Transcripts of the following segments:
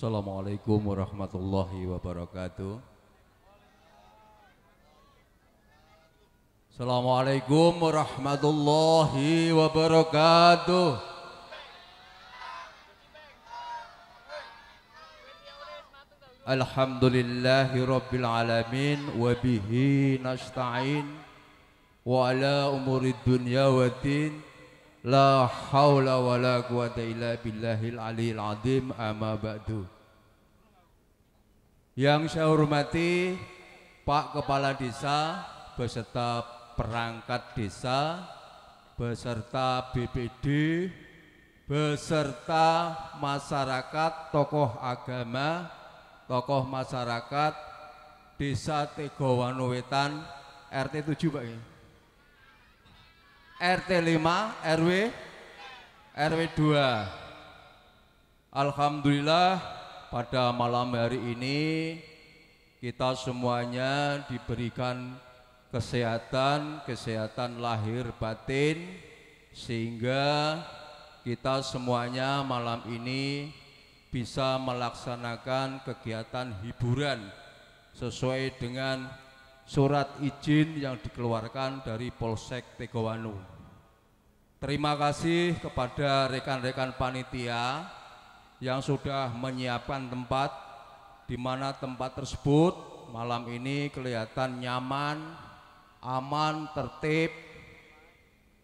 Assalamualaikum warahmatullahi wabarakatuh. Assalamualaikum warahmatullahi wabarakatuh. Alhamdulillahi rabbil alamin wa nasta'in wa ala umuri dunya wa din. La haula wa la quwata illa billahil alihil azim amma ba'du. Yang saya hormati Pak Kepala Desa beserta perangkat desa beserta BPD beserta masyarakat, tokoh agama, tokoh masyarakat Desa Tegowanowetan RT 7 Pak RT 5 RW RW 2 Alhamdulillah pada malam hari ini kita semuanya diberikan kesehatan kesehatan lahir batin sehingga kita semuanya malam ini bisa melaksanakan kegiatan hiburan sesuai dengan surat izin yang dikeluarkan dari Polsek Tegowanu. Terima kasih kepada rekan-rekan panitia yang sudah menyiapkan tempat di mana tempat tersebut malam ini kelihatan nyaman, aman, tertib,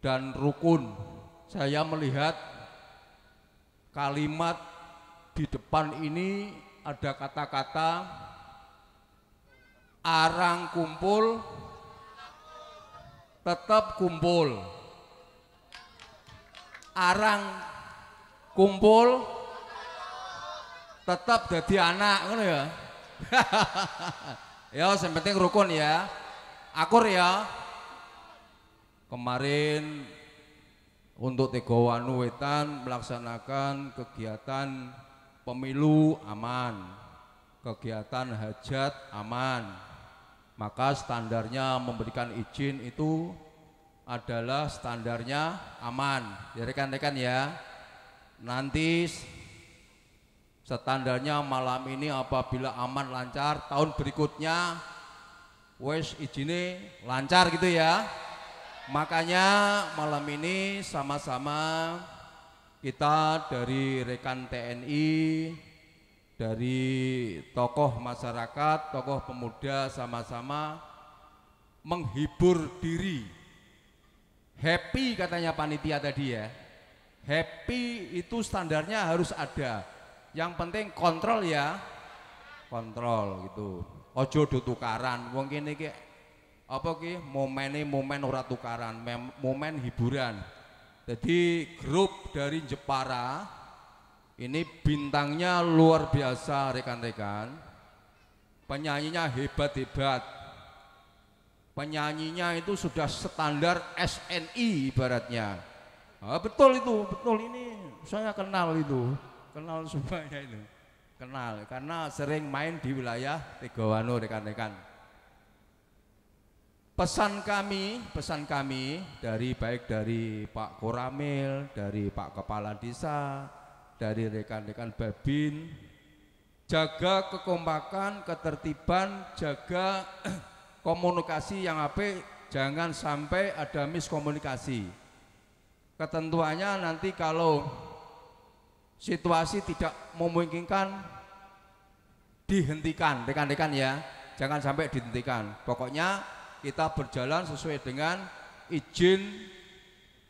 dan rukun. Saya melihat kalimat di depan ini ada kata-kata arang kumpul tetap kumpul arang kumpul tetap jadi anak kan ya ya yang penting rukun ya akur ya kemarin untuk Tegowanu Wetan melaksanakan kegiatan pemilu aman kegiatan hajat aman maka standarnya memberikan izin itu adalah standarnya aman ya rekan-rekan ya nanti standarnya malam ini apabila aman lancar tahun berikutnya wes izinnya lancar gitu ya makanya malam ini sama-sama kita dari rekan TNI dari tokoh masyarakat, tokoh pemuda sama-sama menghibur diri. Happy katanya panitia tadi ya. Happy itu standarnya harus ada. Yang penting kontrol ya. Kontrol gitu. Ojo do tukaran. Wong kene iki apa ki momene momen ora tukaran, momen hiburan. Jadi grup dari Jepara ini bintangnya luar biasa rekan-rekan. Penyanyinya hebat-hebat. Penyanyinya itu sudah standar SNI ibaratnya. Ah, betul itu, betul ini. Saya kenal itu, kenal semuanya itu. Kenal karena sering main di wilayah Tegawano rekan-rekan pesan kami, pesan kami dari baik dari Pak Koramil, dari Pak Kepala Desa, dari rekan-rekan Babin jaga kekompakan, ketertiban, jaga komunikasi yang apik, jangan sampai ada miskomunikasi. Ketentuannya nanti kalau situasi tidak memungkinkan dihentikan, rekan-rekan ya, jangan sampai dihentikan. Pokoknya kita berjalan sesuai dengan izin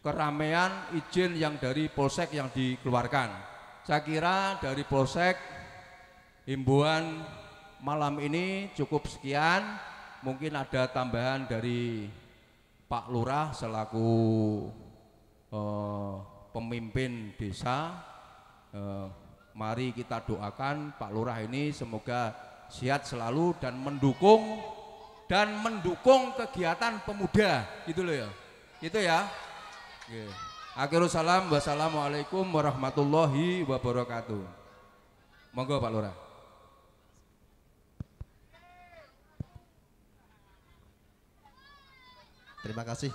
keramaian, izin yang dari polsek yang dikeluarkan. Saya kira dari Polsek himbauan malam ini cukup sekian. Mungkin ada tambahan dari Pak Lurah selaku eh, pemimpin desa. Eh, mari kita doakan Pak Lurah ini semoga sehat selalu dan mendukung dan mendukung kegiatan pemuda gitu loh ya. Gitu ya. Yeah. Akhirul salam, wassalamualaikum warahmatullahi wabarakatuh. Monggo Pak Lurah. Terima kasih.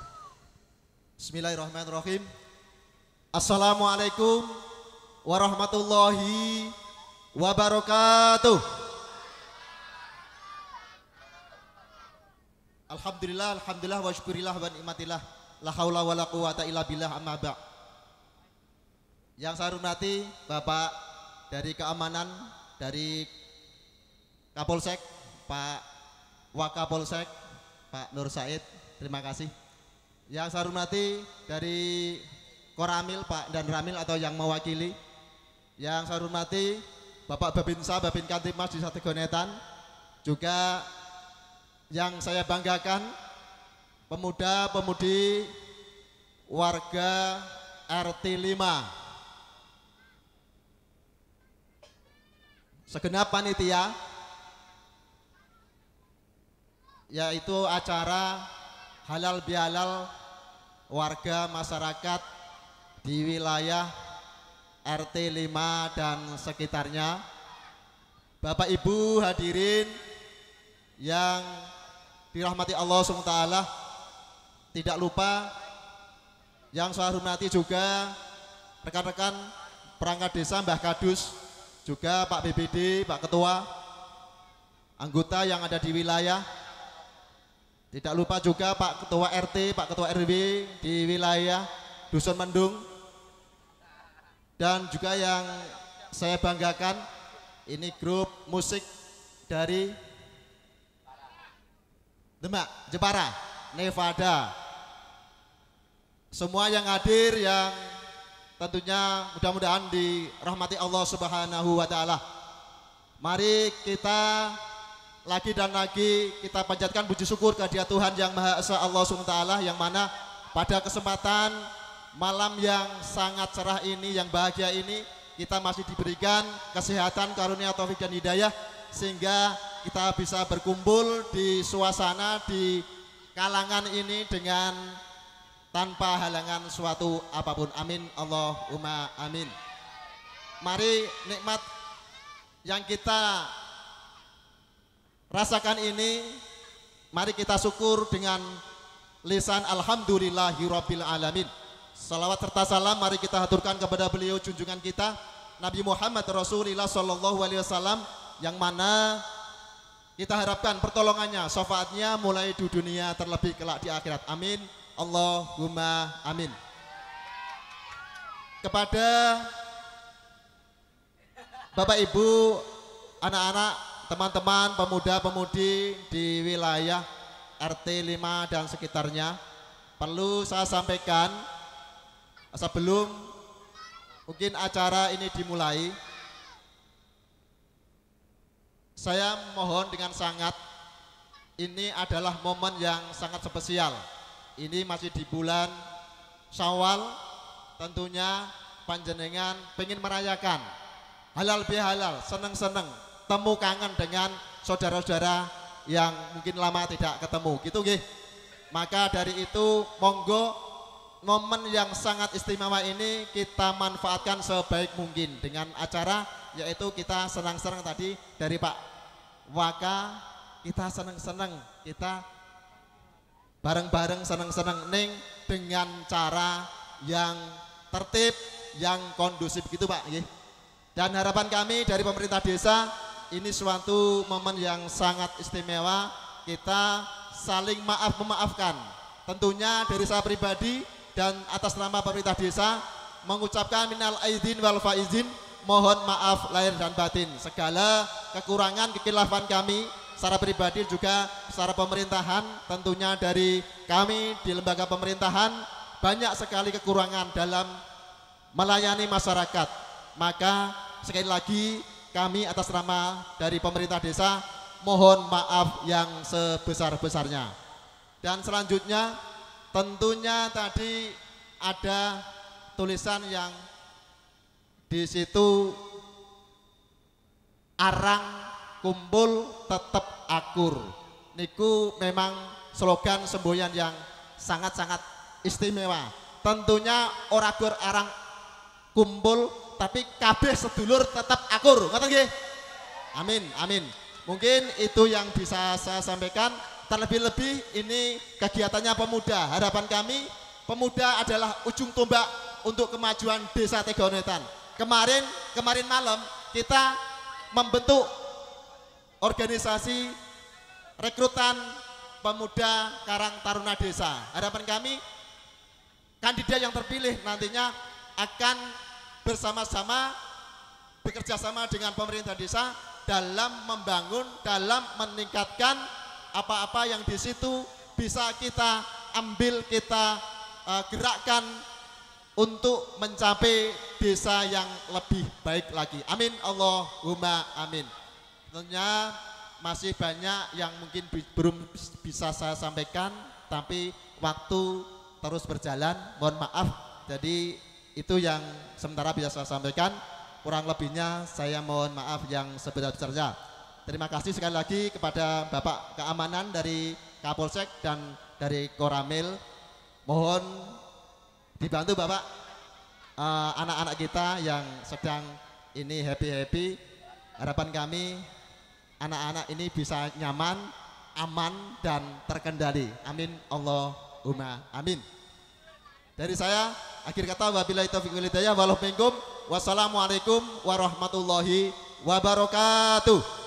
Bismillahirrahmanirrahim. Assalamualaikum warahmatullahi wabarakatuh. Alhamdulillah, alhamdulillah wa syukurillah wa ni'matillah. La haula wala quwata illa billah amma ba. Yang saya hormati Bapak dari keamanan dari Kapolsek, Pak Wakapolsek, Pak Nur Said, terima kasih. Yang saya hormati dari Koramil Pak dan Ramil atau yang mewakili. Yang saya hormati Bapak Babinsa, Babin Kantimas di satu Gonetan. Juga yang saya banggakan pemuda-pemudi warga RT 5 segenap panitia yaitu acara halal bihalal warga masyarakat di wilayah RT 5 dan sekitarnya Bapak Ibu hadirin yang dirahmati Allah SWT tidak lupa yang saya hormati juga rekan-rekan perangkat desa Mbah Kadus, juga Pak BBD, Pak Ketua, anggota yang ada di wilayah. Tidak lupa juga Pak Ketua RT, Pak Ketua RW di wilayah Dusun Mendung. Dan juga yang saya banggakan ini grup musik dari Demak, Jepara, Nevada, semua yang hadir yang tentunya mudah-mudahan dirahmati Allah Subhanahu wa taala. Mari kita lagi dan lagi kita panjatkan puji syukur kehadirat Tuhan yang Maha Esa Allah Subhanahu wa taala yang mana pada kesempatan malam yang sangat cerah ini yang bahagia ini kita masih diberikan kesehatan karunia taufik dan hidayah sehingga kita bisa berkumpul di suasana di kalangan ini dengan tanpa halangan suatu apapun amin Allahumma amin mari nikmat yang kita rasakan ini mari kita syukur dengan lisan alamin Salawat serta salam mari kita haturkan kepada beliau junjungan kita Nabi Muhammad Rasulullah Shallallahu Alaihi Wasallam yang mana kita harapkan pertolongannya, syafaatnya mulai di dunia terlebih kelak di akhirat. Amin. Allahumma amin. Kepada Bapak Ibu, anak-anak, teman-teman, pemuda-pemudi di wilayah RT 5 dan sekitarnya, perlu saya sampaikan sebelum mungkin acara ini dimulai, saya mohon dengan sangat ini adalah momen yang sangat spesial ini masih di bulan Syawal tentunya panjenengan pengen merayakan halal bihalal, seneng-seneng, temu kangen dengan saudara-saudara yang mungkin lama tidak ketemu gitu gih. Maka dari itu monggo momen yang sangat istimewa ini kita manfaatkan sebaik mungkin dengan acara yaitu kita senang-senang tadi dari Pak Waka kita senang-senang kita bareng-bareng seneng-seneng neng dengan cara yang tertib, yang kondusif gitu Pak. Dan harapan kami dari pemerintah desa ini suatu momen yang sangat istimewa kita saling maaf memaafkan. Tentunya dari saya pribadi dan atas nama pemerintah desa mengucapkan minal aidin wal faizin mohon maaf lahir dan batin segala kekurangan kekilafan kami secara pribadi juga secara pemerintahan tentunya dari kami di lembaga pemerintahan banyak sekali kekurangan dalam melayani masyarakat. Maka sekali lagi kami atas nama dari pemerintah desa mohon maaf yang sebesar-besarnya. Dan selanjutnya tentunya tadi ada tulisan yang di situ arang kumpul tetap akur niku memang slogan semboyan yang sangat-sangat istimewa tentunya oragur arang kumpul tapi kabeh sedulur tetap akur ngoten nggih amin amin mungkin itu yang bisa saya sampaikan terlebih-lebih ini kegiatannya pemuda harapan kami pemuda adalah ujung tombak untuk kemajuan desa Tegonetan kemarin kemarin malam kita membentuk organisasi rekrutan pemuda Karang Taruna Desa. Harapan kami kandidat yang terpilih nantinya akan bersama-sama bekerja sama dengan pemerintah desa dalam membangun, dalam meningkatkan apa-apa yang di situ bisa kita ambil, kita uh, gerakkan untuk mencapai desa yang lebih baik lagi. Amin Allahumma amin. Tentunya masih banyak yang mungkin belum bisa saya sampaikan, tapi waktu terus berjalan. Mohon maaf. Jadi itu yang sementara bisa saya sampaikan. Kurang lebihnya saya mohon maaf yang sebesar-besarnya. Terima kasih sekali lagi kepada Bapak Keamanan dari Kapolsek dan dari Koramil. Mohon dibantu Bapak eh, anak-anak uh, anak -anak kita yang sedang ini happy-happy. Harapan kami anak-anak ini bisa nyaman, aman dan terkendali. Amin. Allahumma amin. Dari saya akhir kata wabillahi taufiq wal hidayah wassalamualaikum warahmatullahi wabarakatuh.